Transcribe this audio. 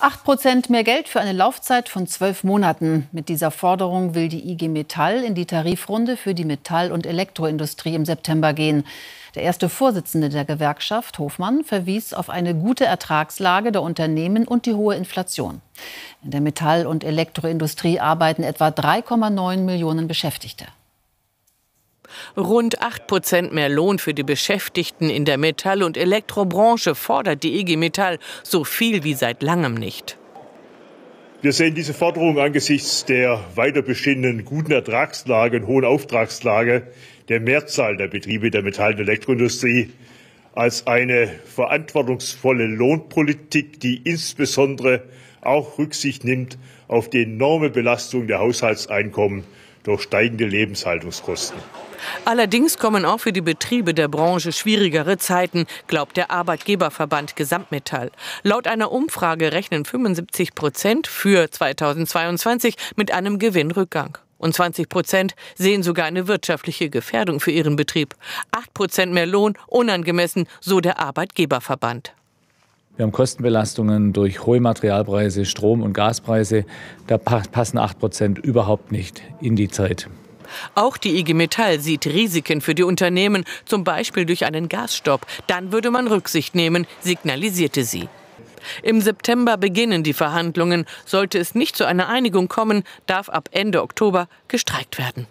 8 Prozent mehr Geld für eine Laufzeit von zwölf Monaten. Mit dieser Forderung will die IG Metall in die Tarifrunde für die Metall- und Elektroindustrie im September gehen. Der erste Vorsitzende der Gewerkschaft, Hofmann, verwies auf eine gute Ertragslage der Unternehmen und die hohe Inflation. In der Metall- und Elektroindustrie arbeiten etwa 3,9 Millionen Beschäftigte. Rund 8 mehr Lohn für die Beschäftigten in der Metall- und Elektrobranche fordert die IG e Metall so viel wie seit langem nicht. Wir sehen diese Forderung angesichts der weiter bestehenden guten Ertragslage und hohen Auftragslage der Mehrzahl der Betriebe der Metall- und Elektroindustrie als eine verantwortungsvolle Lohnpolitik, die insbesondere auch Rücksicht nimmt auf die enorme Belastung der Haushaltseinkommen durch steigende Lebenshaltungskosten. Allerdings kommen auch für die Betriebe der Branche schwierigere Zeiten, glaubt der Arbeitgeberverband Gesamtmetall. Laut einer Umfrage rechnen 75 Prozent für 2022 mit einem Gewinnrückgang. Und 20 Prozent sehen sogar eine wirtschaftliche Gefährdung für ihren Betrieb. 8 Prozent mehr Lohn, unangemessen, so der Arbeitgeberverband. Wir haben Kostenbelastungen durch hohe Materialpreise, Strom- und Gaspreise. Da passen 8 Prozent überhaupt nicht in die Zeit. Auch die IG Metall sieht Risiken für die Unternehmen, zum Beispiel durch einen Gasstopp. Dann würde man Rücksicht nehmen, signalisierte sie. Im September beginnen die Verhandlungen. Sollte es nicht zu einer Einigung kommen, darf ab Ende Oktober gestreikt werden.